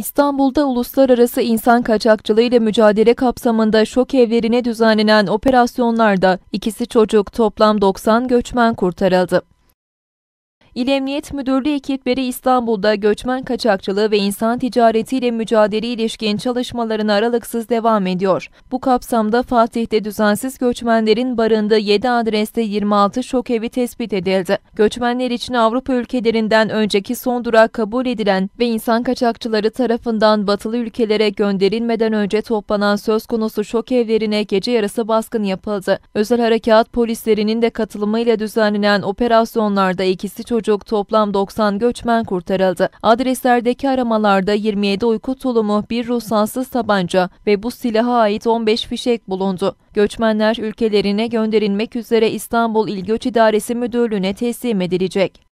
İstanbul'da uluslararası insan kaçakçılığı ile mücadele kapsamında şok evlerine düzenlenen operasyonlarda ikisi çocuk toplam 90 göçmen kurtarıldı. İl Emniyet Müdürlüğü ekipleri İstanbul'da göçmen kaçakçılığı ve insan ticaretiyle mücadele ilişkin çalışmalarını aralıksız devam ediyor. Bu kapsamda Fatih'te düzensiz göçmenlerin barındığı 7 adreste 26 şokevi tespit edildi. Göçmenler için Avrupa ülkelerinden önceki son durak kabul edilen ve insan kaçakçıları tarafından batılı ülkelere gönderilmeden önce toplanan söz konusu şokevlerine gece yarısı baskın yapıldı. Özel harekat polislerinin de katılımıyla düzenlenen operasyonlarda ikisi çocuk çocuk toplam 90 göçmen kurtarıldı. Adreslerdeki aramalarda 27 uyku tulumu, bir ruhsansız tabanca ve bu silaha ait 15 fişek bulundu. Göçmenler ülkelerine gönderilmek üzere İstanbul İl Göç İdaresi Müdürlüğü'ne teslim edilecek.